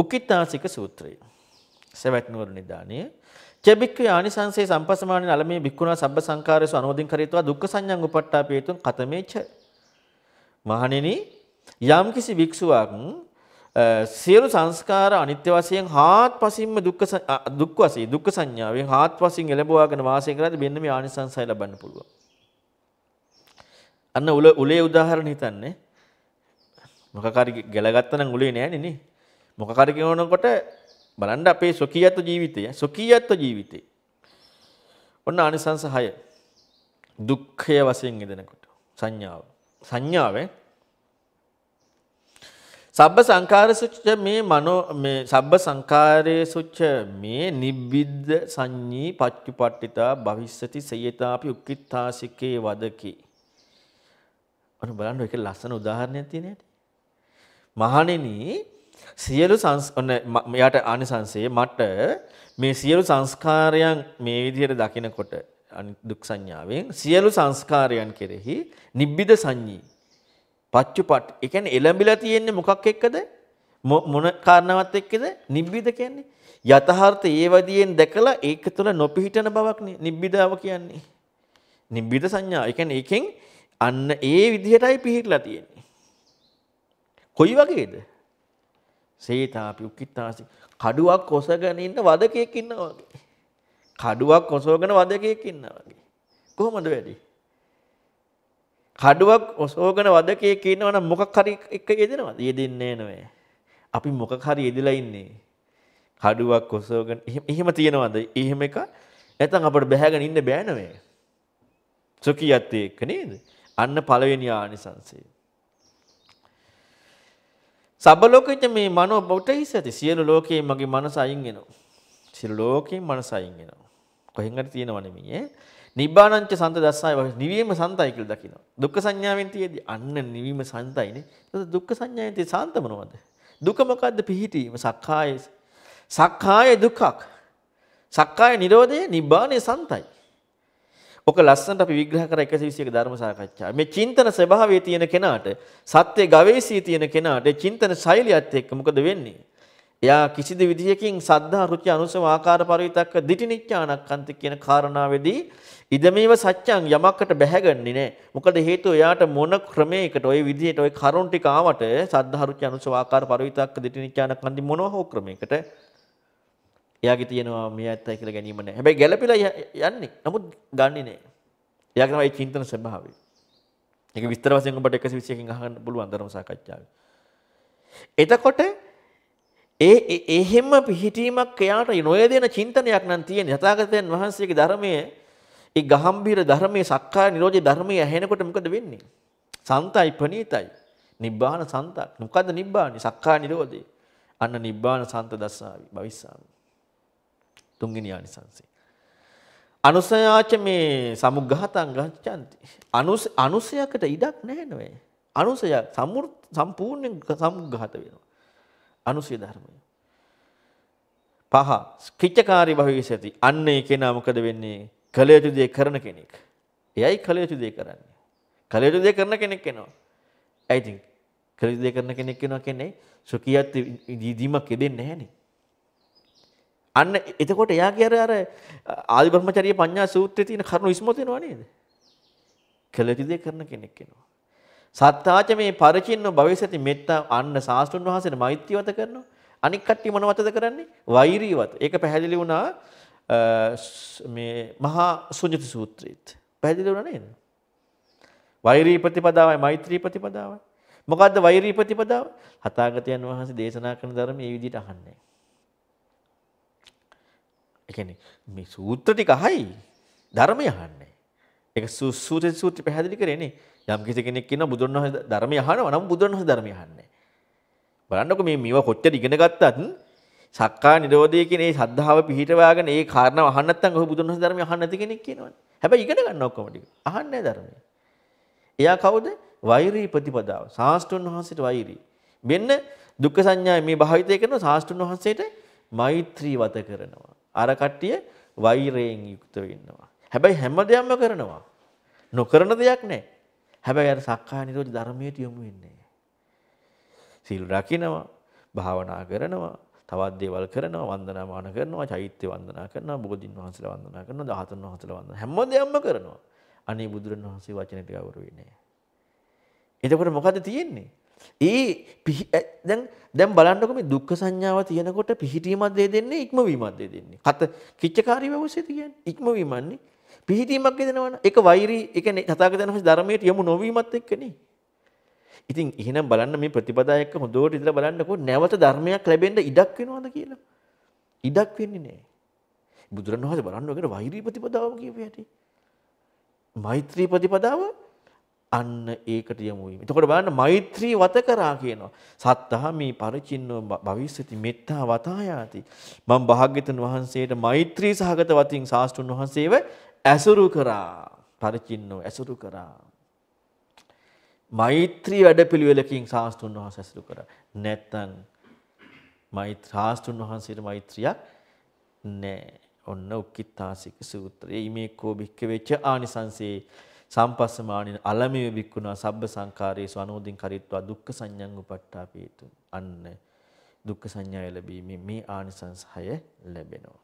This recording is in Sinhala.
උකිතාසික සූත්‍රය. සවැත් නුවර නිදානිය චබික්කු ආනිසංසේ සම්පසමාන නලමේ බික්කුණා සබ්බ සංකාරයසු අනෝදින් කරීත්වා දුක්ඛ සංඥං උපට්ඨාපේතුන් කතමේච මහණෙනි යම්කිසි වික්ෂුවක් සියලු සංස්කාර අනිත්‍ය වශයෙන් හාත්පසින්ම දුක්ඛ දුක් වශයෙන් දුක්ඛ සංඥාවෙන් හාත්පසින් එළඹවාගෙන වාසය කරද්දී මෙන්න මේ ආනිසංසය ලබන්න පුළුවන්. අන්න උලේ උදාහරණ හිතන්නේ මොකක් හරි ගැලගත්තා නම් උලේ නෑනේ නේ. මොකකර කියනකොට බලන්න අපේ සොකීයත්ව ජීවිතය සොකීයත්ව ජීවිතේ. ඔන්න ආනිසංස 6. දුක්ඛය වශයෙන් ඉදෙනකොට සංඥාව. සංඥාවේ සබ්බ සංකාරසුච්ච මේ මනෝ මේ සබ්බ සංකාරේසුච්ච මේ නිබ්බිද්ද සංඤී පච්චුපට්ඨිතා භවිස්සති සේයතාපි උක්කිත්තාසිකේ වදකි. අනු බලන්න එක ලස්සන උදාහරණයක් තියෙන ඇති. මහණෙනි සියලු ඔන්න යාට ආනිසංසයේ මට මේ සියලු සංස්කාරයන් මේ විදිහට දකිනකොට දුක් සංඥාවෙන් සියලු සංස්කාරයන් කෙරෙහි නිබ්බිද සංඤී පච්චුපට් ඒ කියන්නේ එළඹිලා තියෙන්නේ මොකක් එක්කද මොන කාරණාවක් එක්කද නිබ්බිද කියන්නේ යථාර්ථ ඒවදියෙන් දැකලා ඒක තුළ නොපිහිටන බවක් නිබ්බිදාව කියන්නේ නිබ්බිද සංඥා ඒ කියන්නේ ඒකෙන් අන්න ඒ විදිහටයි පිහිටලා තියෙන්නේ කොයි වගේද සේතාපි උක්කිටාසි කඩුවක් ඔසගෙන ඉන්න වදකෙක් ඉන්නවා වගේ. කඩුවක් ඔසවගෙන වදකෙක් ඉන්නවා වගේ. කොහොමද වැඩි? කඩුවක් ඔසෝගන වදකයෙක් ඉන්නවන මොකක් හරි එක යෙදෙනවද යෙදෙන්නේ නොවේ. අපි මොකක් හරි යෙදිලා ඉන්නේ. කඩුවක් ඔසෝගන එහෙම තියෙනවද එහෙම එක නැතන් අපට බැහැගෙන ඉන්න බෑනවේ. සුකියත් එක්ක නේද? අන්න පළවෙනි ආනිසංසය. සබලෝකෙට මේ මනෝ බෞටයිස ඇති සියලු ලෝකයේ මගේ මනස අයින් වෙනවා. සියලු ලෝකයෙන් මනස අයින් වෙනවා. කොහෙන් හරි තියෙනව නෙමෙයි ඈ. නිබ්බානංච සන්ත දස්සාය වගේ නිවීම සන්තයි කියලා දකිනවා. දුක්ඛ සංඥාවෙන් තියේදී අන්න නිවීම සන්තයිනේ. එතකොට දුක්ඛ සංඥාවෙන් තිය සාන්ත මොනවද? දුක මොකද්ද? පිහිටීම. සක්කාය සක්කාය දුක්ඛක්. සක්කාය නිරෝධය නිබ්බානේ සන්තයි. ඔක ලස්සනට අපි විග්‍රහ කර 121 ධර්ම සාකච්ඡා. මේ චින්තන ස්වභාවයේ තියෙන කෙනාට සත්‍ය ගවේෂී තියෙන කෙනාට චින්තන ශෛලියත් එක්ක මොකද වෙන්නේ? එයා කිසිදු විදියකින් සද්ධා රුචි අනුසව ආකාර පරිවිතක්ක දිටිනිච්ඡානක්කන්ත කියන කාරණාවේදී ඉදමේව සත්‍යං යමකට බැහැගන්නේ නැහැ. මොකද හේතුව එයාට මොන ක්‍රමයකට ওই විදියට ওই කරුණ ටික ආවට සද්ධා රුචි අනුසව ආකාර පරිවිතක්ක දිටිනිච්ඡානක්කන්ති මොනවා හෝ ක්‍රමයකට එයාගේ තියෙනවා මේ ඇත්තයි කියලා ගැනීම නැහැ. හැබැයි ගැළපිලා යන්නේ. නමුත් ගන්නෙ නෑ. එයාගේ තමයි චින්තන ස්වභාවය. ඒක විස්තර වශයෙන් ඔබට 120කින් අහන්න පුළුවන් ධර්ම සාකච්ඡාවේ. එතකොට ඒ එහෙම පිහිටීමක් එයාට නොයදෙන චින්තනයක් නම් තියෙන. තථාගතයන් වහන්සේගේ ධර්මයේ ඒ ගහම්බීර ධර්මයේ සක්කාය නිරෝධී ධර්මයේ ඇහෙනකොට මොකද වෙන්නේ? සන්තයි ප්‍රණීතයි. නිබ්බාන සන්තක්. මොකද්ද නිබ්බානි? සක්කාය නිරෝධේ. අන්න නිබ්බාන සන්ත දස්සාවි භවිස්සාමි. තුන්වෙනි ආනිසංසය. අනුසයාච මේ සමුග්ඝාතං ගච්ඡanti. අනුස අනුසයකට ඉඩක් නැහැ නෙවෙයි. අනුසය සම්පූර්ණයෙන් සමුග්ඝාත වෙනවා. අනුසය ධර්මය. පහ කිච්චකාරී භවිසති. අන්න ඒ කෙනා මොකද වෙන්නේ? කල යුතු දේ කරන කෙනෙක්. එයයි කල යුතු දේ කරන්නේ. කල යුතු දේ කරන කෙනෙක් වෙනවා. ඇයි ඉතින් කල යුතු දේ කරන කෙනෙක් වෙනවා කියන්නේ සුඛියත් දීදීමක් දෙන්නේ නැහනේ. අන්න එතකොට එයාගේ අර අර ආදි බ්‍රහ්මචර්ය පඤ්ඤා සූත්‍රයේ තියෙන කරුණු ඉස්මතු වෙනවා නේද? කළකි දේ කරන කෙනෙක් වෙනවා. සත්‍යාච මේ පරිචින්න භවිෂති මෙත්තා අන්න සාස්තුන් වහන්සේන මෛත්‍රියවත කරනවා. අනික් කට්ටිය මොන වතද කරන්නේ? වෛරීවත. ඒක පැහැදිලි වුණා මේ මහා සුඤ්ඤති සූත්‍රයේත්. පැහැදිලි වුණා නේද? වෛරී ප්‍රතිපදාවයි මෛත්‍රී ප්‍රතිපදාවයි. මොකද්ද වෛරී ප්‍රතිපදාව? හතාගතයන් වහන්සේ දේශනා කරන ධර්ම මේ විදිහට අහන්නේ. එකන මේ සූත්‍රටික හයි ධර්මය හන්නේ. එක සූත්‍ර සූත්‍ර පැහැදිලි කරන්නේ යම් කිසි කෙනෙක් කියන බුදුන් වහන්සේ ධර්මය අහනවා නම් බුදුන් වහන්සේ ධර්මය අහන්නේ. බලන්නකො මේ මේව කොච්චර ඉගෙන ගත්තත් සක්කා නිරෝධය කියන ඒ සද්ධාව පිහිටවාගෙන ඒ කාරණා අහන්න නැත්නම් ඔහු බුදුන් වහන්සේ ධර්මය අහන්න නැති කෙනෙක් කියනවනේ. හැබැයි ඉගෙන ගන්න ඔක්කොම ටික. අහන්නේ ධර්මය. එයා කවුද? වෛරී ප්‍රතිපදාව. සාස්තුන් වහන්සේට වෛරී. මෙන්න දුක්ඛ සංඥාවේ මේ භාවිතය කරන සාස්තුන් වහන්සේට මෛත්‍රී වත කරනවා. අර කට්ටිය වෛරයෙන් යුක්තව ඉන්නවා. හැබැයි හැම දෙයක්ම කරනවා. නොකරන දෙයක් නැහැ. හැබැයි අර සක්කාය නිරෝධ ධර්මයට යොමු වෙන්නේ. සීල් රකින්නවා, භාවනා කරනවා, තවත් දේවල් කරනවා, වන්දනාමාන කරනවා, චෛත්‍ය වන්දනා කරනවා, බෝධින් වහන්සේලා වන්දනා කරනවා, දහතුන් වහන්සේලා වන්දනා හැම දෙයක්ම කරනවා. අනේ බුදුරණවහන්සේ වචනයට ගෞරව වෙන්නේ. එතකොට මොකද තියෙන්නේ? ඒ දැන් දැන් බලන්නකො මේ දුක්ඛ සංඥාව තියෙනකොට පිහිටීමක් දෙය දෙන්නේ ඉක්මවීමක් දෙය දෙන්නේ. හත කිච්චකාරී වවසේ කියන්නේ ඉක්මවීමන්නේ. පිහිටීමක් දෙනවනේ. ඒක වෛරී ඒ කියන්නේ තථාගතයන් වහන්සේ ධර්මයට යමු නොවීමත් එක්කනේ. ඉතින් එහෙනම් බලන්න මේ ප්‍රතිපදාව එක්ක හොඳට ඉඳලා බලන්නකො නැවත ධර්මයක් ලැබෙන්න ඉඩක් වෙනවද කියලා. ඉඩක් වෙන්නේ නැහැ. බුදුරණවහන්සේ බලන්න ඔයකට වෛරී ප්‍රතිපදාව කියපේ ඇති. මෛත්‍රී ප්‍රතිපදාව අන්න ඒකට යමු වීම. එතකොට බලන්න මෛත්‍රී වත කරා කියනවා. සත්තහ මේ ಪರಿචින්නෝ භවිස්සති මෙත්තා වතායාති. මම භාග්‍යතුන් වහන්සේට මෛත්‍රී සහගත වතින් සාස්තුන් වහන්සේව ඇසුරු කරා. ಪರಿචින්නෝ ඇසුරු කරා. මෛත්‍රී වැඩපිළිවෙලකින් සාස්තුන් වහන්සේ ඇසුරු කරා. නැත්තම් මෛත්‍රී සාස්තුන් වහන්සේට මෛත්‍රියක් නැහැ. ඔන්න උක්කිතාසික සූත්‍රයේ මේ කෝ භික්කවෙච්ච ආනිසංසේ සම්පස්සමානින අලමේ වික්ුණා සබ්බ සංකාරයේසු අනෝදින් කරිත්වා දුක්ඛ සංඥං උපට්ඨාපේතු. අන්න දුක්ඛ සංඥාය ලැබීමේ මේ ආනිසංසය ලැබෙනවා.